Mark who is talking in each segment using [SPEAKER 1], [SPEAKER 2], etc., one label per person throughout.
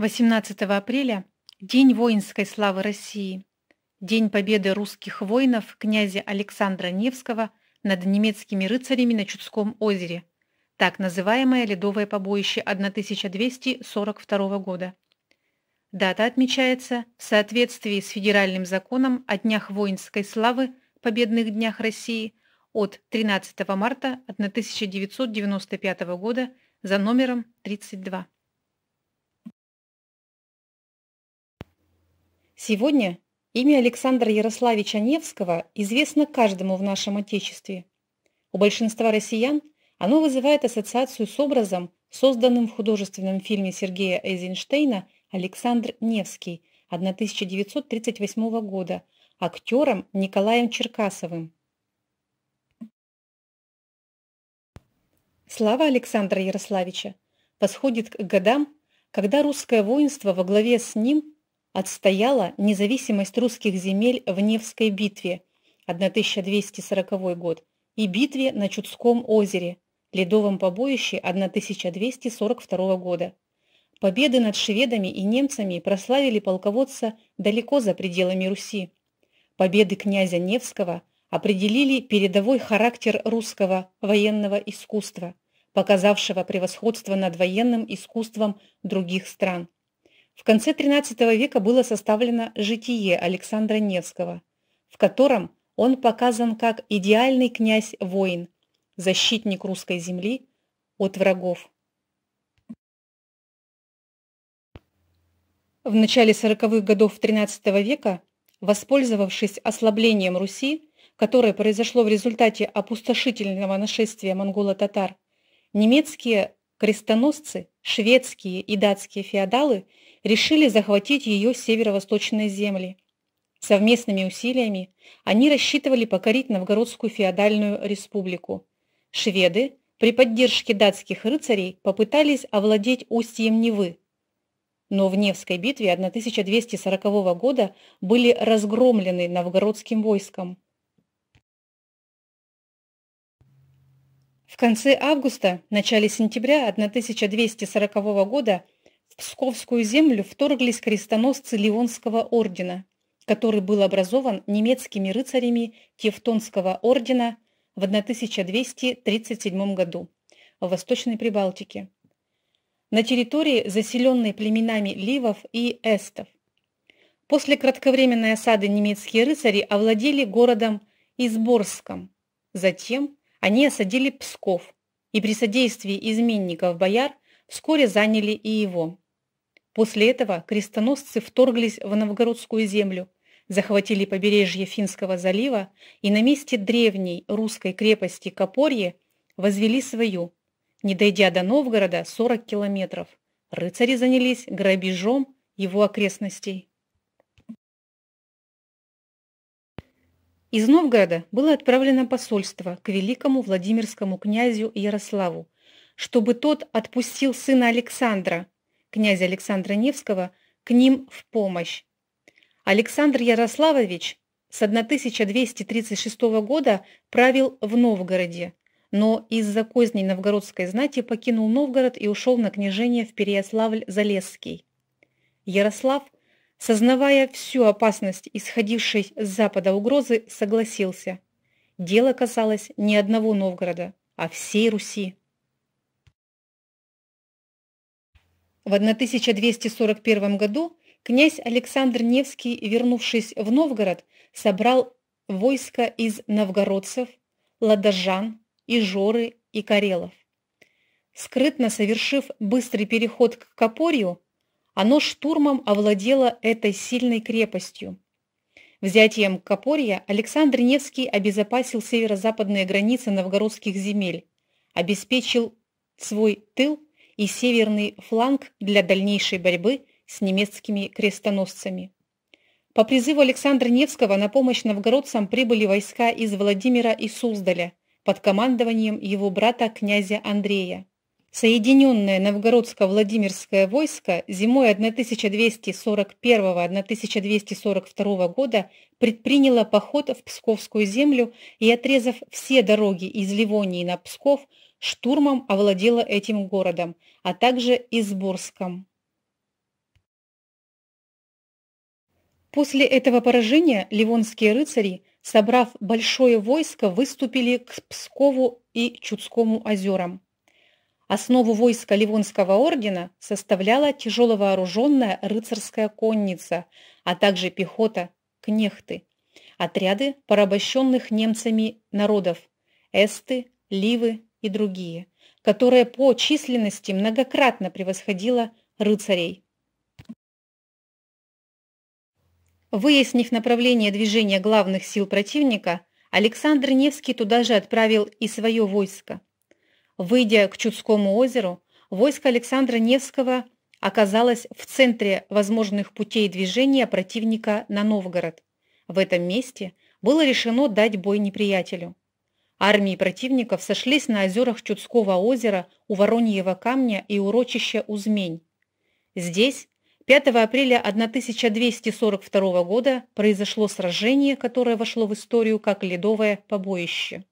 [SPEAKER 1] 18 апреля – День воинской славы России, День победы русских воинов князя Александра Невского над немецкими рыцарями на Чудском озере, так называемое ледовое побоище 1242 года. Дата отмечается в соответствии с федеральным законом о Днях воинской славы Победных днях России от 13 марта 1995 года за номером 32. Сегодня имя Александра Ярославича Невского известно каждому в нашем Отечестве. У большинства россиян оно вызывает ассоциацию с образом, созданным в художественном фильме Сергея Эйзенштейна «Александр Невский» 1938 года актером Николаем Черкасовым. Слава Александра Ярославича восходит к годам, когда русское воинство во главе с ним – отстояла независимость русских земель в Невской битве 1240 год и битве на Чудском озере, ледовом побоище 1242 года. Победы над шведами и немцами прославили полководца далеко за пределами Руси. Победы князя Невского определили передовой характер русского военного искусства, показавшего превосходство над военным искусством других стран. В конце XIII века было составлено «Житие» Александра Невского, в котором он показан как идеальный князь-воин, защитник русской земли от врагов. В начале 40-х годов XIII века, воспользовавшись ослаблением Руси, которое произошло в результате опустошительного нашествия монголо-татар, немецкие крестоносцы, шведские и датские феодалы – решили захватить ее северо-восточные земли. Совместными усилиями они рассчитывали покорить Новгородскую феодальную республику. Шведы при поддержке датских рыцарей попытались овладеть устьем Невы. Но в Невской битве 1240 года были разгромлены новгородским войском. В конце августа, начале сентября 1240 года псковскую землю вторглись крестоносцы Леонского ордена, который был образован немецкими рыцарями Тевтонского ордена в 1237 году в Восточной Прибалтике, на территории, заселенной племенами ливов и эстов. После кратковременной осады немецкие рыцари овладели городом Изборском. Затем они осадили Псков и при содействии изменников бояр вскоре заняли и его. После этого крестоносцы вторглись в новгородскую землю, захватили побережье Финского залива и на месте древней русской крепости Копорье возвели свою, не дойдя до Новгорода 40 километров. Рыцари занялись грабежом его окрестностей. Из Новгорода было отправлено посольство к великому Владимирскому князю Ярославу, чтобы тот отпустил сына Александра, князя Александра Невского к ним в помощь. Александр Ярославович с 1236 года правил в Новгороде, но из-за козней новгородской знати покинул Новгород и ушел на княжение в Переяславль-Залесский. Ярослав, сознавая всю опасность исходившей с запада угрозы, согласился. Дело касалось не одного Новгорода, а всей Руси. В 1241 году князь Александр Невский, вернувшись в Новгород, собрал войско из новгородцев, ладожан, ижоры и карелов. Скрытно совершив быстрый переход к Копорью, оно штурмом овладело этой сильной крепостью. Взятием Копорья Александр Невский обезопасил северо-западные границы новгородских земель, обеспечил свой тыл и северный фланг для дальнейшей борьбы с немецкими крестоносцами. По призыву Александра Невского на помощь новгородцам прибыли войска из Владимира и Суздаля под командованием его брата князя Андрея. Соединенное новгородско-владимирское войско зимой 1241-1242 года предприняло поход в Псковскую землю и, отрезав все дороги из Ливонии на Псков, штурмом овладела этим городом, а также Изборском. После этого поражения ливонские рыцари, собрав большое войско, выступили к Пскову и Чудскому озерам. Основу войска Ливонского ордена составляла тяжеловооруженная рыцарская конница, а также пехота, кнехты, отряды порабощенных немцами народов – эсты, ливы, и другие, которая по численности многократно превосходила рыцарей. Выяснив направление движения главных сил противника, Александр Невский туда же отправил и свое войско. Выйдя к Чудскому озеру, войско Александра Невского оказалось в центре возможных путей движения противника на Новгород. В этом месте было решено дать бой неприятелю. Армии противников сошлись на озерах Чудского озера у Вороньего камня и урочища Узмень. Здесь 5 апреля 1242 года произошло сражение, которое вошло в историю как ледовое побоище.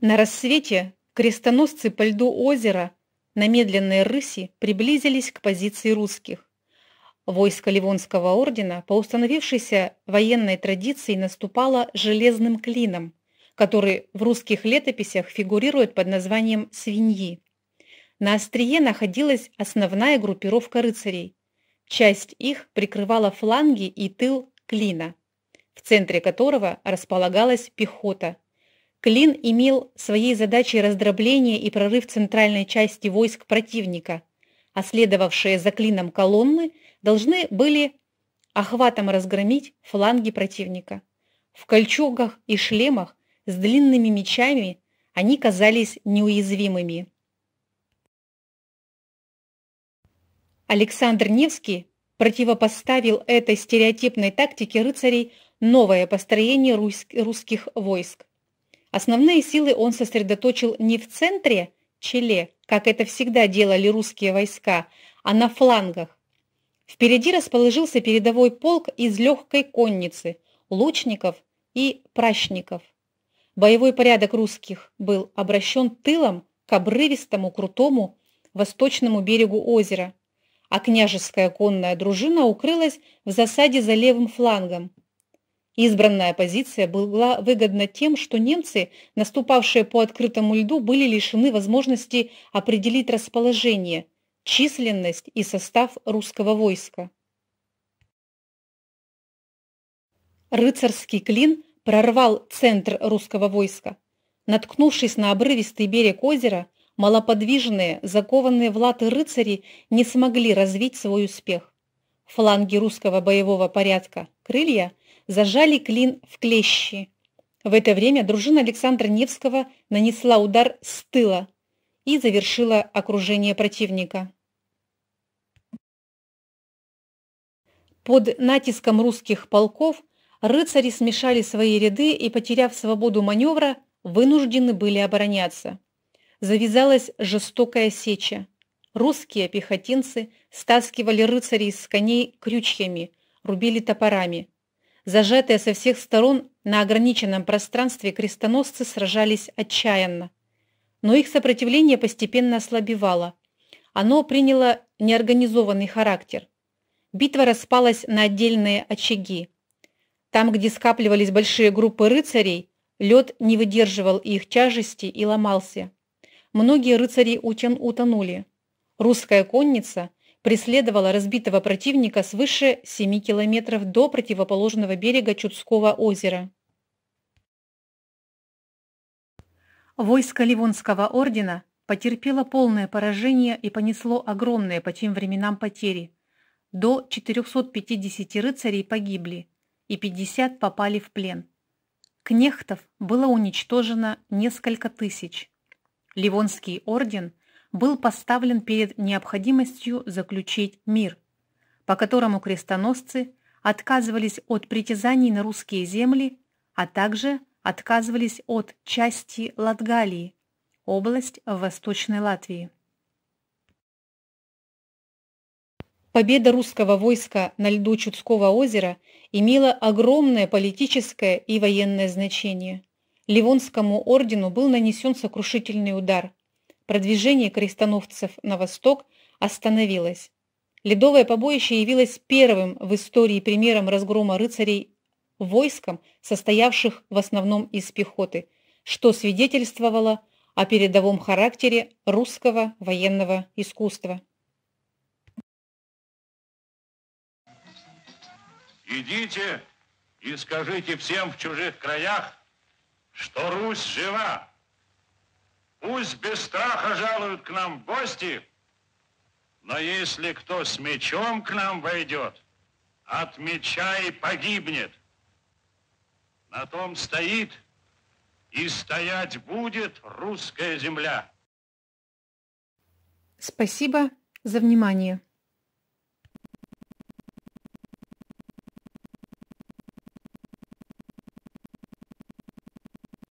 [SPEAKER 1] На рассвете крестоносцы по льду озера на медленной рыси приблизились к позиции русских. Войско Ливонского ордена по установившейся военной традиции наступало железным клином, который в русских летописях фигурирует под названием «свиньи». На острие находилась основная группировка рыцарей. Часть их прикрывала фланги и тыл клина, в центре которого располагалась пехота. Клин имел своей задачей раздробление и прорыв центральной части войск противника, а следовавшие за клином колонны – должны были охватом разгромить фланги противника. В кольчугах и шлемах с длинными мечами они казались неуязвимыми. Александр Невский противопоставил этой стереотипной тактике рыцарей новое построение русских войск. Основные силы он сосредоточил не в центре челе, как это всегда делали русские войска, а на флангах, Впереди расположился передовой полк из легкой конницы, лучников и пращников. Боевой порядок русских был обращен тылом к обрывистому, крутому, восточному берегу озера, а княжеская конная дружина укрылась в засаде за левым флангом. Избранная позиция была выгодна тем, что немцы, наступавшие по открытому льду, были лишены возможности определить расположение, Численность и состав русского войска. Рыцарский клин прорвал центр русского войска. Наткнувшись на обрывистый берег озера, малоподвижные, закованные в латы рыцари не смогли развить свой успех. Фланги русского боевого порядка, крылья, зажали клин в клещи. В это время дружина Александра Невского нанесла удар с тыла – и завершила окружение противника. Под натиском русских полков рыцари смешали свои ряды и, потеряв свободу маневра, вынуждены были обороняться. Завязалась жестокая сеча. Русские пехотинцы стаскивали рыцарей с коней крючьями, рубили топорами. Зажатые со всех сторон на ограниченном пространстве крестоносцы сражались отчаянно но их сопротивление постепенно ослабевало. Оно приняло неорганизованный характер. Битва распалась на отдельные очаги. Там, где скапливались большие группы рыцарей, лед не выдерживал их тяжести и ломался. Многие рыцари утен утонули. Русская конница преследовала разбитого противника свыше 7 километров до противоположного берега Чудского озера. Войско Ливонского ордена потерпело полное поражение и понесло огромные по тем временам потери. До 450 рыцарей погибли, и 50 попали в плен. Кнехтов было уничтожено несколько тысяч. Ливонский орден был поставлен перед необходимостью заключить мир, по которому крестоносцы отказывались от притязаний на русские земли, а также отказывались от части Латгалии, область в Восточной Латвии. Победа русского войска на льду Чудского озера имела огромное политическое и военное значение. Ливонскому ордену был нанесен сокрушительный удар. Продвижение крестоносцев на восток остановилось. Ледовое побоище явилось первым в истории примером разгрома рыцарей войском, состоявших в основном из пехоты, что свидетельствовало о передовом характере русского военного искусства. Идите и скажите всем в чужих краях, что Русь жива. Пусть без страха жалуют к нам в гости, но если кто с мечом к нам войдет, от меча и погибнет. На том стоит и стоять будет русская земля. Спасибо за внимание.